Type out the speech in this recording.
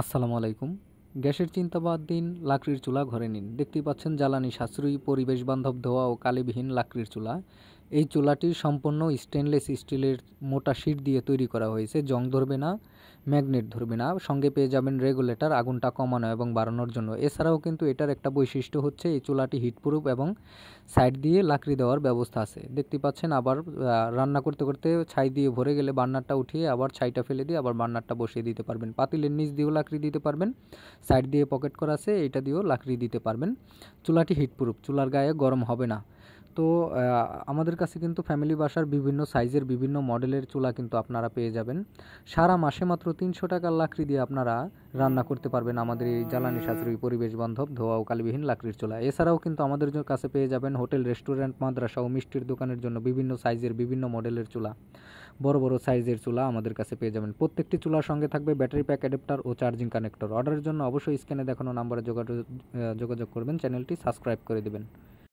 আসসালামু আলাইকুম গ্যাসের চিন্তা বাদ দিন লাকড়ির চুলা ঘরে নিন দেখতেই পাচ্ছেন জ্বালানি সাশ্রয়ী পরিবেশ বান্ধব ধোয়া ও কালিবিহীন লাকড়ির চুলা এই চোলাটি সম্পূর্ণ স্টেনলেস স্টিলের মোটা শিট দিয়ে তৈরি করা হয়েছে জং ধরবে না ম্যাগনেট ধরবে না সঙ্গে পেয়ে যাবেন রেগুলেটর আগুনটা কমানো এবং বাড়ানোর জন্য এছাড়াও কিন্তু এটার একটা বৈশিষ্ট্য হচ্ছে এই চোলাটি হিটপ্রুফ এবং সাইড দিয়ে লাকড়ি দেওয়ার ব্যবস্থা আছে দেখতে পাচ্ছেন আবার রান্না করতে করতে ছাই দিয়ে ভরে গেলে বার্নারটা উঠিয়ে আবার ছাইটা ফেলে দিয়ে আবার বার্নারটা বসিয়ে দিতে পারবেন পাতিলের নিচ দিয়েও লাকড়ি দিতে পারবেন সাইড দিয়ে পকেট করা আছে এটা দিয়েও লাকড়ি দিতে পারবেন চুলাটি হিটপ্রুফ চুলার গায়ে গরম হবে না তো আমাদের কাছে কিন্তু ফ্যামিলি বাসার বিভিন্ন সাইজের বিভিন্ন মডেলের চুলা কিন্তু আপনারা পেয়ে যাবেন সারা মাসে মাত্র তিনশো টাকার লাকড়ি দিয়ে আপনারা রান্না করতে পারবেন আমাদের এই জ্বালানি সাশ্রয়ী পরিবেশ বান্ধব ধোয়া ও কালীবিহীন লাকড়ির চুলা এছাড়াও কিন্তু আমাদের কাছে পেয়ে যাবেন হোটেল রেস্টুরেন্ট মাদ্রাসা ও মিষ্টির দোকানের জন্য বিভিন্ন সাইজের বিভিন্ন মডেলের চুলা বড় বড় সাইজের চুলা আমাদের কাছে পেয়ে যাবেন প্রত্যেকটি চুলার সঙ্গে থাকবে ব্যাটারি প্যাক অ্যাডাপ্টার ও চার্জিং কানেক্টর অর্ডারের জন্য অবশ্যই স্ক্যানে দেখানো নাম্বারে যোগাযোগ যোগাযোগ করবেন চ্যানেলটি সাবস্ক্রাইব করে দেবেন